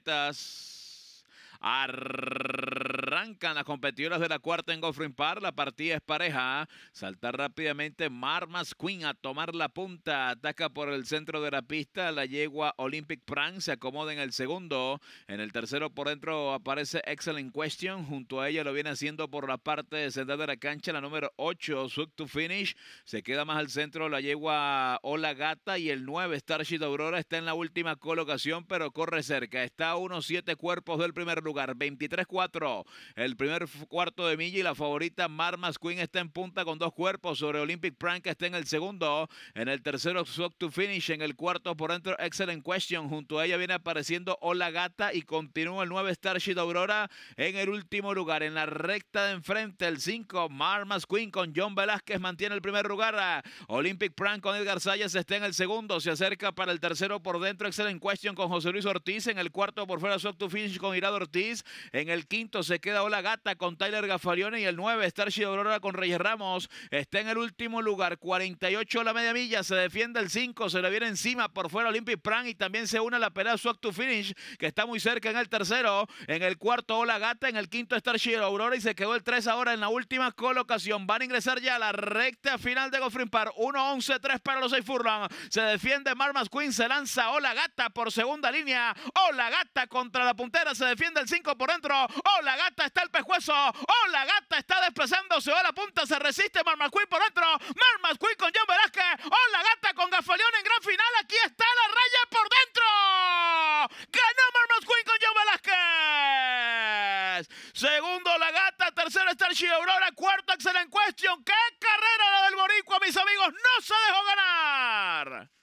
Let Arr Arrancan las competidoras de la cuarta en Goffrin Park. La partida es pareja. Saltar rápidamente Marmas Queen a tomar la punta. Ataca por el centro de la pista. La yegua Olympic Prank se acomoda en el segundo. En el tercero por dentro aparece Excellent Question. Junto a ella lo viene haciendo por la parte central de la cancha. La número 8, Suck to Finish. Se queda más al centro la yegua Ola Gata. Y el 9, Starship Aurora, está en la última colocación, pero corre cerca. Está a unos 7 cuerpos del primer lugar. 23-4. El primer cuarto de milla y la favorita Marmas Queen está en punta con dos cuerpos sobre Olympic Prank que está en el segundo. En el tercero, Swap to Finish. En el cuarto, por dentro, Excellent Question. Junto a ella viene apareciendo Ola Gata y continúa el 9 Starship Aurora en el último lugar. En la recta de enfrente, el 5, Marmas Queen con John Velázquez mantiene el primer lugar. Olympic Prank con Edgar Salles está en el segundo. Se acerca para el tercero por dentro, Excellent Question con José Luis Ortiz. En el cuarto, por fuera, Swap to Finish con Irado Ortiz. En el quinto, se queda queda Ola Gata con Tyler Gafarione y el 9 Starship Aurora con Reyes Ramos. Está en el último lugar, 48 la media milla, se defiende el 5, se le viene encima por fuera Olympic Pran y también se une a la pelea Swag to Finish, que está muy cerca en el tercero. En el cuarto Ola Gata, en el quinto Starship Aurora y se quedó el 3 ahora en la última colocación. Van a ingresar ya a la recta final de Gofrimpar, Par. 1-11-3 para los 6 Furlong. Se defiende Marmas Queen, se lanza Ola Gata por segunda línea. Ola Gata contra la puntera, se defiende el 5 por dentro. Ola Gata está el pescuezo. Oh, la gata está desplazándose, va oh, a la punta. Se resiste Marmasquín por dentro, Marmasquín con John Velázquez. Oh, la gata con Gafaleón en gran final. Aquí está la raya por dentro. Ganó Marmasquín con John Velázquez. Segundo, la gata. Tercero, está Starship Aurora. Cuarto, en Question. ¡Qué carrera la del Boricua, mis amigos! ¡No se dejó ganar!